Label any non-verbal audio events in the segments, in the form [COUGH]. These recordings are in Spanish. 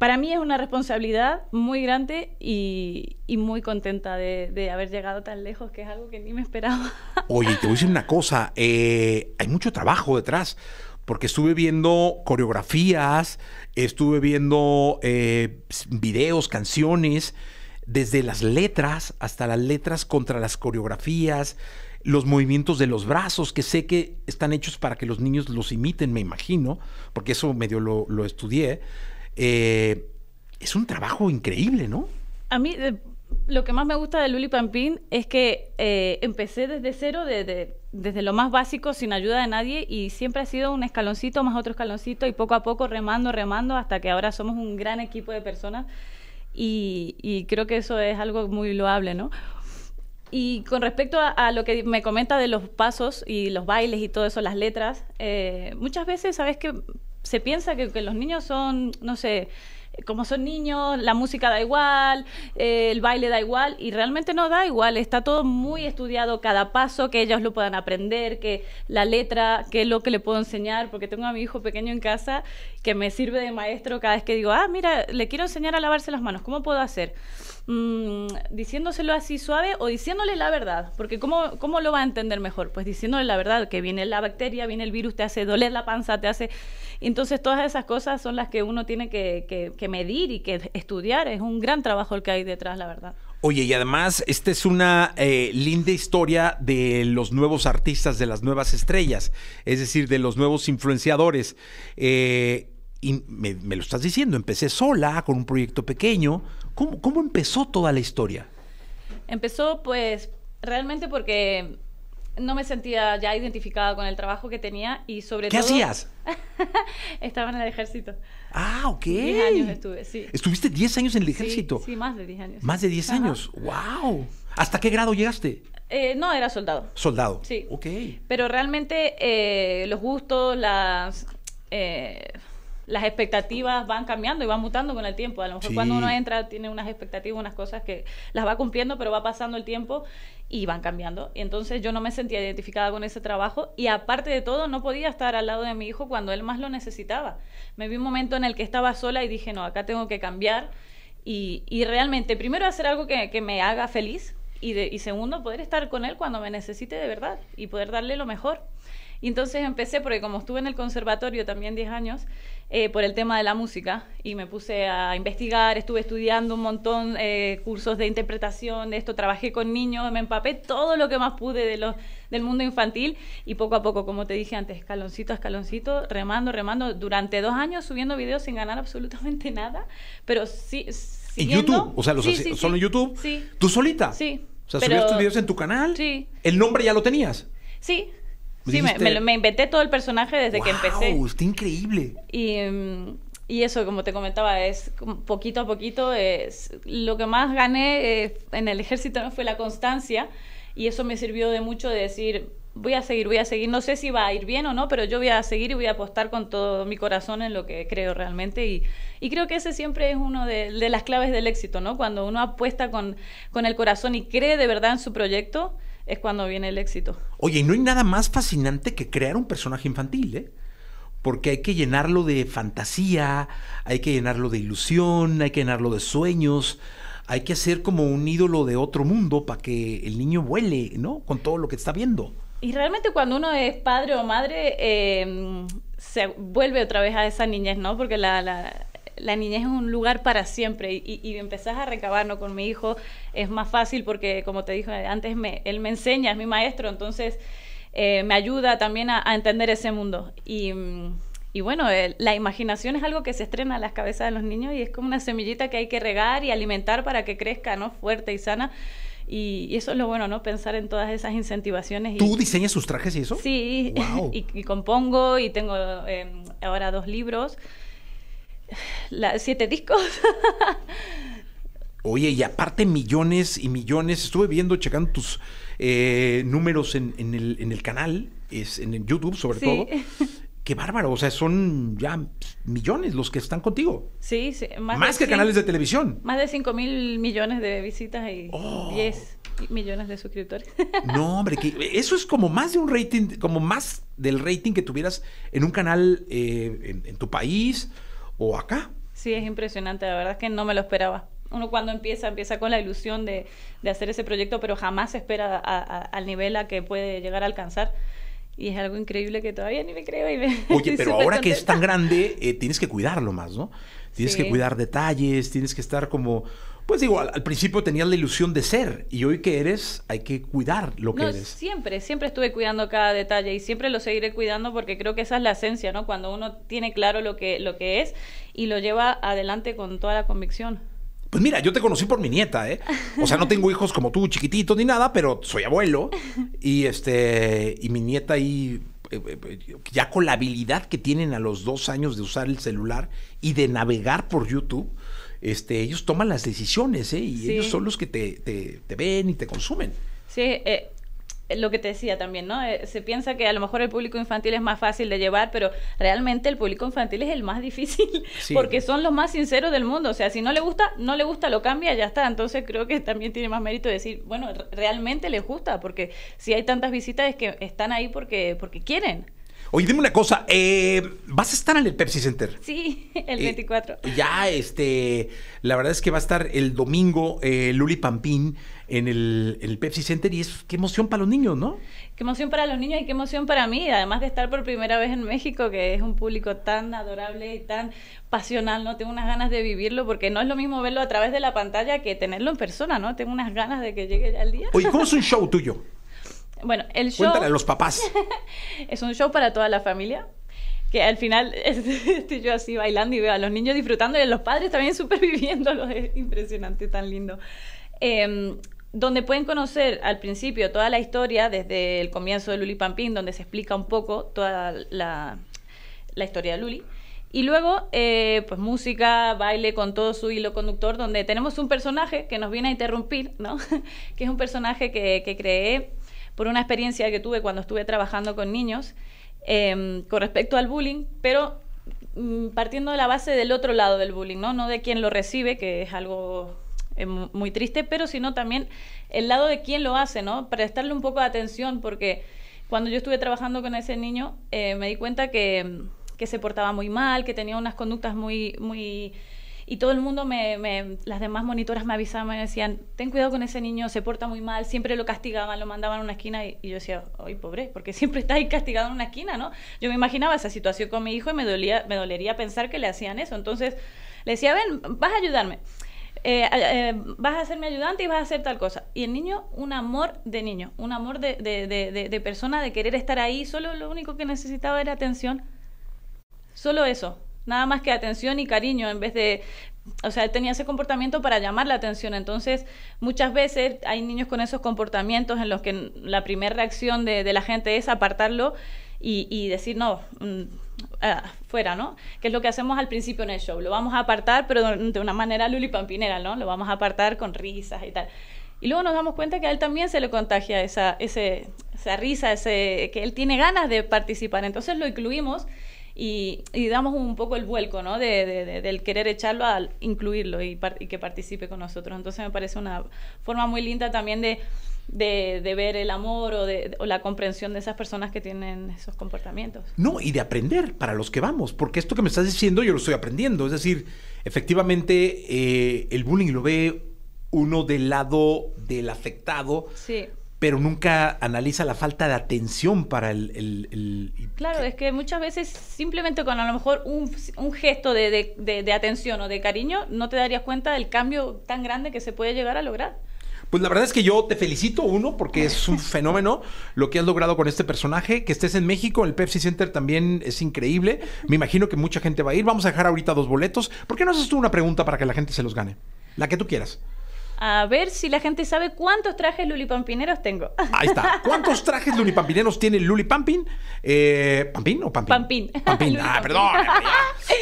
para mí es una responsabilidad muy grande y, muy contenta de, haber llegado tan lejos, que es algo que ni me esperaba. [LAUGHS] Oye, te voy a decir una cosa, eh, hay mucho trabajo detrás, porque estuve viendo coreografías, estuve viendo eh, videos, canciones, desde las letras hasta las letras contra las coreografías, los movimientos de los brazos, que sé que están hechos para que los niños los imiten, me imagino, porque eso medio lo estudié. Eh, es un trabajo increíble, ¿no? A mí eh, lo que más me gusta de Luli Pampín es que eh, empecé desde cero, desde lo más básico, sin ayuda de nadie, y siempre ha sido un escaloncito más otro escaloncito, y poco a poco remando, remando, hasta que ahora somos un gran equipo de personas, y, creo que eso es algo muy loable, ¿no? Y con respecto a, lo que me comenta de los pasos y los bailes y todo eso, las letras, muchas veces, ¿sabes que se piensa que, los niños son, no sé, como son niños, la música da igual, eh, el baile da igual, y realmente no da igual, está todo muy estudiado, cada paso, que ellos lo puedan aprender, que la letra, que es lo que le puedo enseñar, porque tengo a mi hijo pequeño en casa que me sirve de maestro cada vez que digo, ah, mira, le quiero enseñar a lavarse las manos, ¿cómo puedo hacer? Mm, diciéndoselo así suave o diciéndole la verdad, porque ¿cómo, ¿cómo lo va a entender mejor? Pues diciéndole la verdad, que viene la bacteria, viene el virus, te hace doler la panza, te hace... Entonces todas esas cosas son las que uno tiene que medir y que estudiar. Es un gran trabajo el que hay detrás, la verdad. Oye, y además, esta es una eh, linda historia de los nuevos artistas, de las nuevas estrellas, es decir, de los nuevos influenciadores. Eh, y me, lo estás diciendo, empecé sola, con un proyecto pequeño. ¿Cómo, cómo empezó toda la historia? Empezó, pues, realmente porque no me sentía ya identificada con el trabajo que tenía y sobre todo... ¿Qué hacías? [LAUGHS] Estaba en el ejército. Ah, ok. años estuve, sí. ¿Estuviste 10 años en el ejército? Sí, más de 10 años. Más de 10 años, wow. ¿Hasta qué grado llegaste? Eh, no, era soldado. Soldado. Sí. Ok. Pero realmente eh, los gustos, las... Eh, las expectativas van cambiando y van mutando con el tiempo. A lo mejor cuando uno entra tiene unas expectativas, unas cosas que las va cumpliendo, pero va pasando el tiempo y van cambiando. Y Entonces yo no me sentía identificada con ese trabajo y aparte de todo no podía estar al lado de mi hijo cuando él más lo necesitaba. Me vi un momento en el que estaba sola y dije, no, acá tengo que cambiar y, realmente primero hacer algo que, me haga feliz y segundo poder estar con él cuando me necesite de verdad y poder darle lo mejor. Y entonces empecé, porque como estuve en el conservatorio también 10 años, eh, por el tema de la música, y me puse a investigar, estuve estudiando un montón eh, cursos de interpretación de esto, trabajé con niños, me empapé todo lo que más pude del mundo infantil, y poco a poco, como te dije antes, escaloncito a escaloncito, remando, remando, durante dos años subiendo videos sin ganar absolutamente [LAUGHS] nada, pero sí... ¿Y YouTube, o sea, los solo sí. ¿Tú solita? Sí. O sea, subías tus videos en tu canal. Sí. ¿El nombre ya lo tenías? Sí, Sí, me, inventé todo el personaje desde que empecé. ¡Wow! Está increíble. Mm, y, eso, como te comentaba, es poquito a poquito. Es, lo que más gané eh, en el ejército fue la constancia. Y eso me sirvió de mucho de decir, voy a seguir, voy a seguir. No sé si va a ir bien o no, pero yo voy a seguir y voy a apostar con todo mi corazón en lo que creo realmente. Y, creo que ese siempre es uno de, las claves del éxito, ¿no? Cuando uno apuesta con el corazón y cree de verdad en su proyecto es cuando viene el éxito. Oye, y no hay nada más fascinante que crear un personaje infantil, ¿eh? Porque hay que llenarlo de fantasía, hay que llenarlo de ilusión, hay que llenarlo de sueños, hay que hacer como un ídolo de otro mundo para que el niño vuele, ¿no? Con todo lo que está viendo. Y realmente cuando uno es padre o madre, eh, se vuelve otra vez a esa niñez, ¿no? Porque la la niñez es un lugar para siempre y, y empezás a recabarnos con mi hijo es más fácil porque, como te dije antes, él me enseña, es mi maestro, entonces eh, me ayuda también a, entender ese mundo. Y, mm, bueno, la imaginación es algo que se estrena en las cabezas de los niños y es como una semillita que hay que regar y alimentar para que crezca ¿no? fuerte y sana. Y, eso es lo bueno, ¿no? Pensar en todas esas incentivaciones. Y, ¿Tú diseñas sus trajes y eso? Sí, [LAUGHS] y, compongo y tengo eh, ahora dos libros la, siete discos. Oye, y aparte millones y millones, estuve viendo, checando tus eh, números en, en, el, en, el, canal, es, en, YouTube sobre todo. [LAUGHS] Qué bárbaro, o sea, son ya millones los que están contigo. Sí, sí. Más, que canales de televisión. Más de 5 mil millones de visitas y 10 millones de suscriptores. [LAUGHS] No, hombre, que eso es como más de un rating, como más del rating que tuvieras en un canal eh, en tu país o acá. Sí, es impresionante, la verdad es que no me lo esperaba. Uno cuando empieza, empieza con la ilusión de, de hacer ese proyecto, pero jamás se espera al nivel a que puede llegar a alcanzar. Y es algo increíble que todavía ni me creo. Y me [LAUGHS] Oye, pero ahora que es tan grande, eh, tienes que cuidarlo más, ¿no? Tienes que cuidar detalles, tienes que estar como, pues igual al, principio tenías la ilusión de ser y hoy que eres hay que cuidar lo que eres. Siempre, siempre estuve cuidando cada detalle y siempre lo seguiré cuidando porque creo que esa es la esencia, ¿no? Cuando uno tiene claro lo que, lo que es y lo lleva adelante con toda la convicción. Pues mira, yo te conocí por mi nieta, ¿eh? O sea, no tengo hijos como tú, chiquititos ni nada, pero soy abuelo y este y mi nieta ahí eh, eh, ya con la habilidad que tienen a los dos años de usar el celular y de navegar por YouTube este, ellos toman las decisiones, ¿eh? Y ellos son los que te, ven y te consumen. Sí, eh, lo que te decía también, ¿no? Eh, se piensa que a lo mejor el público infantil es más fácil de llevar, pero realmente el público infantil es el más [LAUGHS] difícil porque son los más sinceros del mundo. O sea, si no le gusta, no le gusta, lo cambia, ya está. Entonces creo que también tiene más mérito decir, bueno, realmente les gusta, porque si hay tantas visitas es que están ahí porque, porque quieren. Oye, dime una cosa, eh, ¿vas a estar en el Pepsi Center? Sí, el 24. Eh, ya, este, la verdad es que va a estar el domingo eh, Luli Pampín en el, Pepsi Center y es qué emoción para los niños, ¿no? Qué emoción para los niños y qué emoción para mí, además de estar por primera vez en México, que es un público tan adorable y tan pasional, ¿no? Tengo unas ganas de vivirlo porque no es lo mismo verlo a través de la pantalla que tenerlo en persona, ¿no? Tengo unas ganas de que llegue ya el día. Oye, ¿cómo es un [LAUGHS] show tuyo? Bueno, el show... Cuéntale a los papás. [LAUGHS] es un show para toda la familia que al final [LAUGHS] estoy yo así bailando y veo a los niños disfrutando y a los padres también [LAUGHS] superviviendo Es impresionante, tan lindo. Em, donde pueden conocer al principio toda la historia, desde el comienzo de Luli Pampín, donde se explica un poco toda la, la historia de Luli. Y luego, eh, pues música, baile con todo su hilo conductor, donde tenemos un personaje que nos viene a interrumpir, ¿no? que es un personaje que, que creé por una experiencia que tuve cuando estuve trabajando con niños em, con respecto al bullying, pero mm, partiendo de la base del otro lado del bullying, ¿no? No de quien lo recibe, que es algo eh, muy triste, pero sino también el lado de quien lo hace, ¿no? Prestarle un poco de atención, porque cuando yo estuve trabajando con ese niño, eh, me di cuenta que, que se portaba muy mal, que tenía unas conductas muy, muy y todo el mundo, me, las demás monitoras me avisaban, me decían, ten cuidado con ese niño, se porta muy mal, siempre lo castigaban, lo mandaban a una esquina y, yo decía, ay, pobre, porque siempre está ahí castigado en una esquina, ¿no? Yo me imaginaba esa situación con mi hijo y me, dolía, me dolería pensar que le hacían eso. Entonces le decía, ven, vas a ayudarme. Eh, eh, vas a ser mi ayudante y vas a hacer tal cosa. Y el niño, un amor de niño, un amor de, de, de, de persona, de querer estar ahí, solo lo único que necesitaba era atención. Solo eso, Nada más que atención y cariño en vez de o sea, él tenía ese comportamiento para llamar la atención. Entonces, muchas veces hay niños con esos comportamientos en los que la primera reacción de, la gente es apartarlo y, decir, no, mm, ah, fuera, ¿no? Que es lo que hacemos al principio en el show. Lo vamos a apartar, pero de una manera lulipampinera, ¿no? Lo vamos a apartar con risas y tal. Y luego nos damos cuenta que a él también se le contagia esa, ese, esa risa, ese, que él tiene ganas de participar. Entonces lo incluimos y, damos un poco el vuelco, ¿no? De, del querer echarlo al incluirlo y, que participe con nosotros. Entonces me parece una forma muy linda también de, de, ver el amor o, de, la comprensión de esas personas que tienen esos comportamientos. No, y de aprender para los que vamos, porque esto que me estás diciendo yo lo estoy aprendiendo. Es decir, efectivamente eh, el bullying lo ve uno del lado del afectado, sí pero nunca analiza la falta de atención para el... claro, es que muchas veces simplemente con a lo mejor un, gesto de, de, atención o de cariño no te darías cuenta del cambio tan grande que se puede llegar a lograr. Pues la verdad es que yo te felicito, uno, porque es un [LAUGHS] fenómeno lo que has logrado con este personaje. Que estés en México, el Pepsi Center también es increíble. Me imagino que mucha gente va a ir. Vamos a dejar ahorita dos boletos. ¿Por qué no haces tú una pregunta para que la gente se los gane? La que tú quieras a ver si la gente sabe cuántos trajes lulipampineros tengo. Ahí está. [LAUGHS] ¿Cuántos trajes lulipampineros tiene Lulipampin? Eh, ¿Pampin o Pampin? Pampin. [LAUGHS] Pampin. ah, perdón.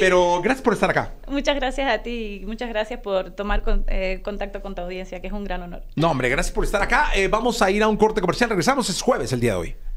Pero gracias por estar acá. Muchas gracias a ti y muchas gracias por tomar eh, contacto con tu audiencia, que es un gran honor. No, hombre, gracias por estar acá. Eh, vamos a ir a un corte comercial. Regresamos, es jueves el día de hoy.